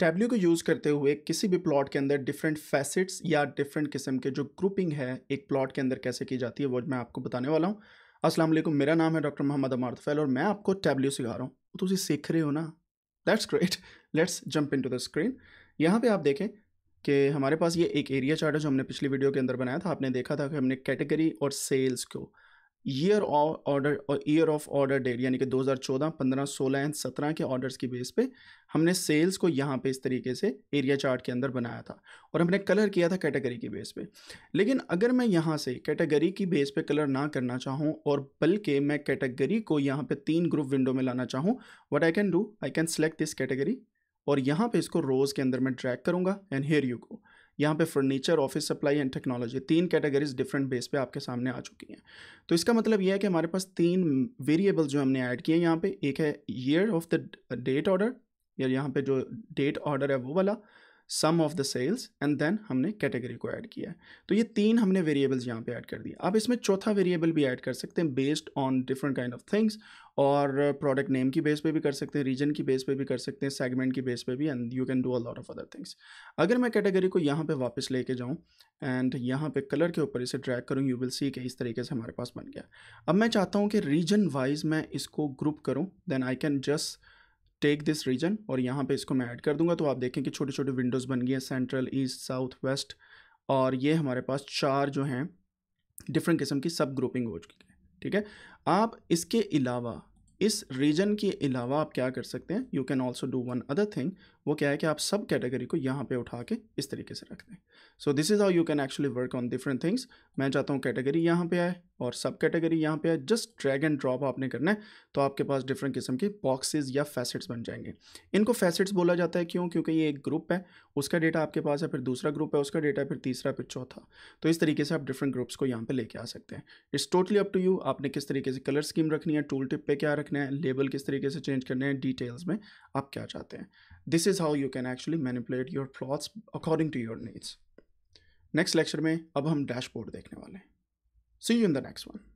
tableau को use करते हुए किसी भी प्लॉट के अंदर डिफरेंट फैसेट्स या डिफरेंट किस्म के जो ग्रुपिंग है एक प्लॉट के अंदर कैसे की जाती है वो मैं आपको बताने वाला हूँ अस्सलाम वालेकुम मेरा नाम है डॉक्टर मोहम्मद अमार और मैं आपको टैबल्यू सिखा रहा हूँ तो तुम सीख रहे हो ना that's great let's jump into the screen यहाँ पर आप देखें कि हमारे पास ये एक एरिया चार्ट है जो हमने पिछली वीडियो के अंदर बनाया था आपने देखा था कि हमने कैटेगरी और सेल्स को ईयर ऑर्डर और ईयर ऑफ ऑर्डर डेट यानी कि 2014, 15, 16 एंड 17 के ऑर्डर्स की बेस पे हमने सेल्स को यहाँ पे इस तरीके से एरिया चार्ट के अंदर बनाया था और हमने कलर किया था कैटेगरी की बेस पे लेकिन अगर मैं यहाँ से कैटेगरी की बेस पे कलर ना करना चाहूँ और बल्कि मैं कैटेगरी को यहाँ पे तीन ग्रुप विंडो में लाना चाहूँ what I can do I can select this category और यहाँ पर इसको रोज़ के अंदर मैं ट्रैक करूँगा एंड हेयर यू को यहाँ पे furniture office supply and technology तीन कैटेगरीज डिफरेंट बेस पे आपके सामने आ चुकी हैं तो इसका मतलब यह है कि हमारे पास तीन वेरिएबल जो हमने ऐड किए हैं यहाँ पे एक है year of the date order या यहाँ पे जो डेट ऑर्डर है वो वाला sum of the sales and then हमने कैटेगरी को ऐड किया है तो ये तीन हमने वेरिएबल्स यहाँ पे ऐड कर दिए आप इसमें चौथा वेरिएबल भी ऐड कर सकते हैं based on different kind of things और प्रोडक्ट नेम की बेस पे भी कर सकते हैं रीजन की बेस पे भी कर सकते हैं सेगमेंट की बेस पे भी and you can do a lot of other things अगर मैं कैटेगरी को यहाँ पे वापस लेके जाऊँ एंड यहाँ पे कलर के ऊपर इसे ड्रैग करूँ यू विल सी के इस तरीके से हमारे पास बन गया अब मैं चाहता हूँ कि रीजन वाइज मैं इसको ग्रुप करूँ then I can just take this region और यहाँ पे इसको मैं ऐड कर दूंगा तो आप देखें कि छोटे छोटे विंडोज़ बन गए हैं सेंट्रल ईस्ट साउथ वेस्ट और ये हमारे पास चार जो हैं डिफरेंट किस्म की सब ग्रुपिंग हो चुकी है ठीक है आप इसके अलावा इस रीजन के अलावा आप क्या कर सकते हैं you can also do one other thing वो क्या है कि आप सब कैटेगरी को यहाँ पे उठा के इस तरीके से रख दें so this is how you can actually work on different things मैं चाहता हूँ कैटेगरी यहाँ पे आए और सब कैटेगरी यहाँ पे आए जस्ट ड्रैग एंड ड्रॉप आपने करना है तो आपके पास डिफरेंट किस्म के बॉक्सेज या फैसेट्स बन जाएंगे इनको फैसेट्स बोला जाता है क्यों क्योंकि ये एक ग्रुप है उसका डेटा आपके पास है फिर दूसरा ग्रुप है उसका डेटा फिर तीसरा फिर चौथा तो इस तरीके से आप डिफरेंट ग्रुप्स को यहाँ पर लेके आ सकते हैं it's totally up to you आपने किस तरीके से कलर स्कीम रखनी है टूल टिप पर क्या रखना है लेबल किस तरीके से चेंज करने हैं डिटेल्स में आप क्या चाहते हैं this is how you can actually manipulate your plots according to your needs next lecture में अब हम डैशबोर्ड देखने वाले हैं see you in the next one